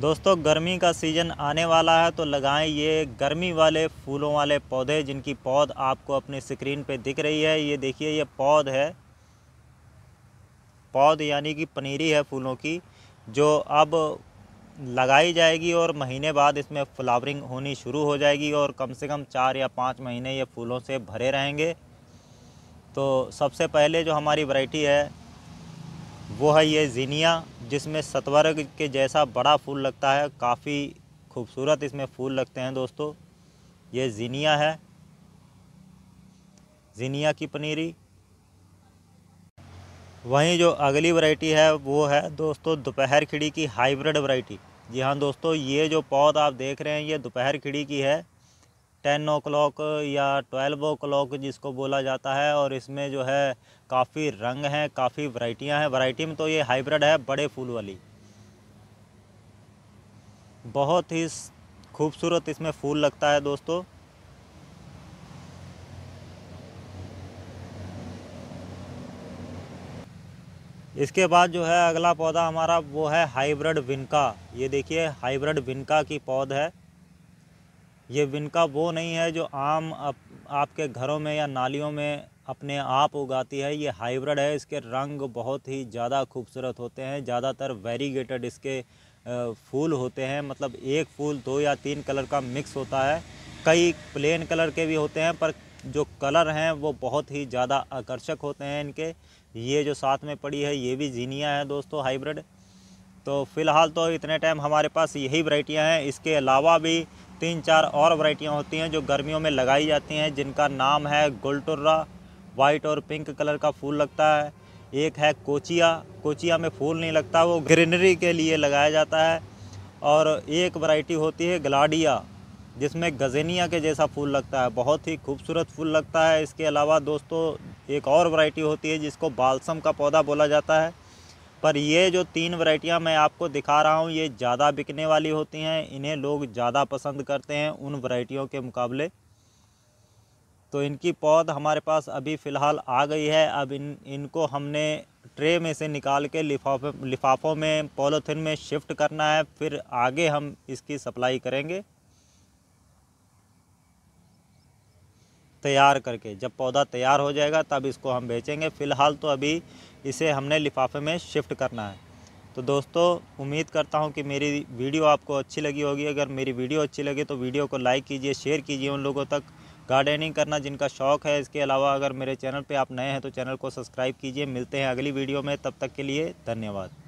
दोस्तों गर्मी का सीज़न आने वाला है तो लगाएं ये गर्मी वाले फूलों वाले पौधे जिनकी पौध आपको अपनी स्क्रीन पे दिख रही है ये देखिए ये पौध है पौध यानी कि पनीरी है फूलों की जो अब लगाई जाएगी और महीने बाद इसमें फ्लावरिंग होनी शुरू हो जाएगी और कम से कम चार या पाँच महीने ये फूलों से भरे रहेंगे तो सबसे पहले जो हमारी वराइटी है वो है ये जीनिया जिसमें सतवर्ग के जैसा बड़ा फूल लगता है काफ़ी खूबसूरत इसमें फूल लगते हैं दोस्तों ये जीनिया है जीनिया की पनीरी वहीं जो अगली वैरायटी है वो है दोस्तों दोपहर खिड़ी की हाइब्रिड वैरायटी जी हाँ दोस्तों ये जो पौध आप देख रहे हैं ये दोपहर खिड़ी की है टेन ओ क्लॉक या ट्वेल्व ओ क्लॉक जिसको बोला जाता है और इसमें जो है काफ़ी रंग हैं काफ़ी वराइटियाँ हैं वराइटी में तो ये हाइब्रिड है बड़े फूल वाली बहुत ही खूबसूरत इसमें फूल लगता है दोस्तों इसके बाद जो है अगला पौधा हमारा वो है हाइब्रिड विनका ये देखिए हाइब्रिड विनका की पौध है ये विनका वो नहीं है जो आम आप, आपके घरों में या नालियों में अपने आप उगाती है ये हाइब्रिड है इसके रंग बहुत ही ज़्यादा खूबसूरत होते हैं ज़्यादातर वेरीगेटेड इसके फूल होते हैं मतलब एक फूल दो या तीन कलर का मिक्स होता है कई प्लेन कलर के भी होते हैं पर जो कलर हैं वो बहुत ही ज़्यादा आकर्षक होते हैं इनके ये जो साथ में पड़ी है ये भी जीनिया है दोस्तों हाइब्रिड तो फ़िलहाल तो इतने टाइम हमारे पास यही वराइटियाँ हैं इसके अलावा भी तीन चार और वराइटियाँ होती हैं जो गर्मियों में लगाई जाती हैं जिनका नाम है गुलटुर्रा वाइट और पिंक कलर का फूल लगता है एक है कोचिया कोचिया में फूल नहीं लगता वो ग्रीनरी के लिए लगाया जाता है और एक वैरायटी होती है ग्लाडिया जिसमें गजेनिया के जैसा फूल लगता है बहुत ही खूबसूरत फूल लगता है इसके अलावा दोस्तों एक और वैरायटी होती है जिसको बालसम का पौधा बोला जाता है पर ये जो तीन वैरायटियाँ मैं आपको दिखा रहा हूँ ये ज़्यादा बिकने वाली होती हैं इन्हें लोग ज़्यादा पसंद करते हैं उन वैरायटियों के मुकाबले तो इनकी पौध हमारे पास अभी फ़िलहाल आ गई है अब इन इनको हमने ट्रे में से निकाल के लिफाफे लिफाफों में पॉलोथिन में शिफ्ट करना है फिर आगे हम इसकी सप्लाई करेंगे तैयार करके जब पौधा तैयार हो जाएगा तब इसको हम बेचेंगे फ़िलहाल तो अभी इसे हमने लिफाफे में शिफ्ट करना है तो दोस्तों उम्मीद करता हूँ कि मेरी वीडियो आपको अच्छी लगी होगी अगर मेरी वीडियो अच्छी लगे तो वीडियो को लाइक कीजिए शेयर कीजिए उन लोगों तक गार्डनिंग करना जिनका शौक़ है इसके अलावा अगर मेरे चैनल पे आप नए हैं तो चैनल को सब्सक्राइब कीजिए मिलते हैं अगली वीडियो में तब तक के लिए धन्यवाद